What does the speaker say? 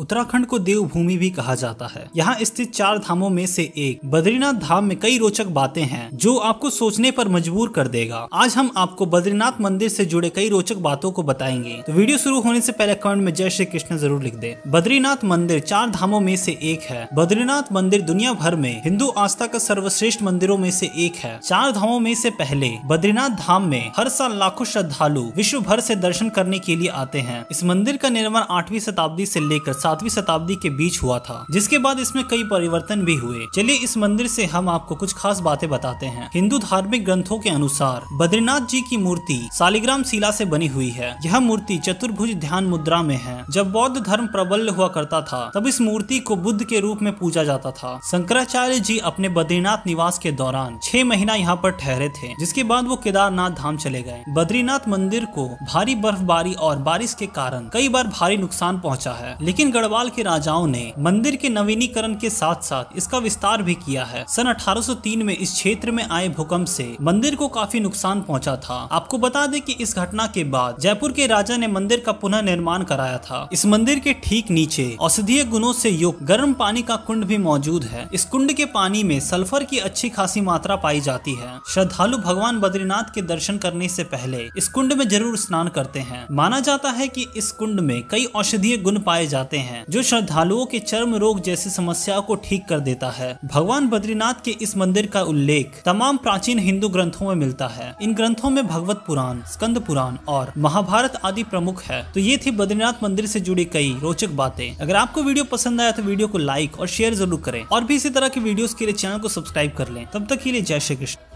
उत्तराखंड को देवभूमि भी कहा जाता है यहाँ स्थित चार धामों में से एक बद्रीनाथ धाम में कई रोचक बातें हैं जो आपको सोचने पर मजबूर कर देगा आज हम आपको बद्रीनाथ मंदिर से जुड़े कई रोचक बातों को बताएंगे तो वीडियो शुरू होने से पहले कमेंट में जय श्री कृष्ण जरूर लिख दे बद्रीनाथ मंदिर चार धामों में से एक है बद्रीनाथ मंदिर दुनिया भर में हिंदू आस्था का सर्वश्रेष्ठ मंदिरों में से एक है चार धामों में से पहले बद्रीनाथ धाम में हर साल लाखों श्रद्धालु विश्व भर से दर्शन करने के लिए आते हैं इस मंदिर का निर्माण आठवीं शताब्दी से लेकर सातवीं शताब्दी के बीच हुआ था जिसके बाद इसमें कई परिवर्तन भी हुए चलिए इस मंदिर से हम आपको कुछ खास बातें बताते हैं हिंदू धार्मिक ग्रंथों के अनुसार बद्रीनाथ जी की मूर्ति सालिग्राम शिला ऐसी बनी हुई है यह मूर्ति चतुर्भुज ध्यान मुद्रा में है जब बौद्ध धर्म प्रबल हुआ करता था तब इस मूर्ति को बुद्ध के रूप में पूजा जाता था शंकराचार्य जी अपने बद्रीनाथ निवास के दौरान छह महीना यहाँ पर ठहरे थे जिसके बाद वो केदारनाथ धाम चले गए बद्रीनाथ मंदिर को भारी बर्फबारी और बारिश के कारण कई बार भारी नुकसान पहुँचा है लेकिन गढ़वाल के राजाओं ने मंदिर के नवीनीकरण के साथ साथ इसका विस्तार भी किया है सन 1803 में इस क्षेत्र में आए भूकंप से मंदिर को काफी नुकसान पहुंचा था आपको बता दें कि इस घटना के बाद जयपुर के राजा ने मंदिर का पुनः निर्माण कराया था इस मंदिर के ठीक नीचे औषधीय गुणों से युक्त गर्म पानी का कुंड भी मौजूद है इस कुंड के पानी में सल्फर की अच्छी खासी मात्रा पाई जाती है श्रद्धालु भगवान बद्रीनाथ के दर्शन करने से पहले इस कुंड में जरूर स्नान करते हैं माना जाता है कि इस कुंड में कई औषधीय गुण पाए जाते हैं हैं जो श्रद्धालुओं के चर्म रोग जैसी समस्याओं को ठीक कर देता है भगवान बद्रीनाथ के इस मंदिर का उल्लेख तमाम प्राचीन हिंदू ग्रंथों में मिलता है इन ग्रंथों में भगवत पुराण स्कंद पुराण और महाभारत आदि प्रमुख है तो ये थी बद्रीनाथ मंदिर से जुड़ी कई रोचक बातें अगर आपको वीडियो पसंद आया तो वीडियो को लाइक और शेयर जरूर करें और भी इसी तरह की वीडियोस के लिए चैनल को सब्सक्राइब कर लें तब तक के लिए जय श्री कृष्ण